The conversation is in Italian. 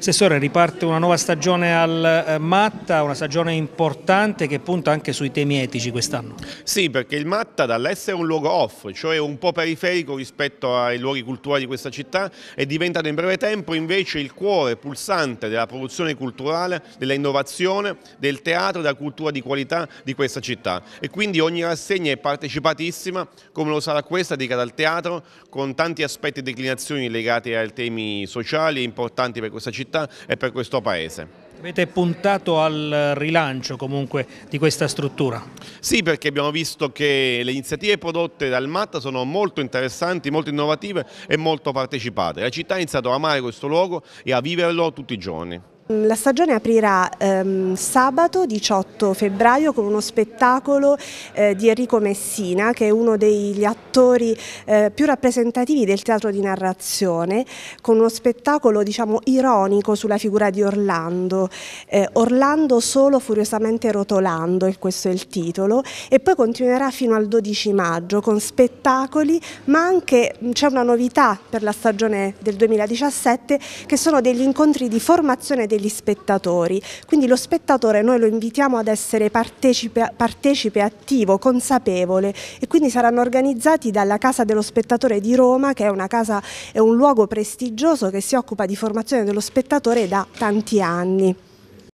Assessore, riparte una nuova stagione al eh, Matta, una stagione importante che punta anche sui temi etici quest'anno. Sì, perché il Matta dall'essere un luogo off, cioè un po' periferico rispetto ai luoghi culturali di questa città, è diventato in breve tempo invece il cuore pulsante della produzione culturale, dell'innovazione, del teatro, della cultura di qualità di questa città. E quindi ogni rassegna è partecipatissima, come lo sarà questa, dedicata al teatro, con tanti aspetti e declinazioni legati ai temi sociali importanti per questa città città e per questo Paese. Avete puntato al rilancio comunque di questa struttura? Sì, perché abbiamo visto che le iniziative prodotte dal MAT sono molto interessanti, molto innovative e molto partecipate. La città ha iniziato a amare questo luogo e a viverlo tutti i giorni. La stagione aprirà ehm, sabato 18 febbraio con uno spettacolo eh, di Enrico Messina che è uno degli attori eh, più rappresentativi del teatro di narrazione con uno spettacolo diciamo ironico sulla figura di Orlando eh, Orlando solo furiosamente rotolando e questo è il titolo e poi continuerà fino al 12 maggio con spettacoli ma anche c'è una novità per la stagione del 2017 che sono degli incontri di formazione dei degli spettatori. Quindi lo spettatore noi lo invitiamo ad essere partecipe, partecipe attivo, consapevole e quindi saranno organizzati dalla Casa dello Spettatore di Roma che è una casa, è un luogo prestigioso che si occupa di formazione dello spettatore da tanti anni.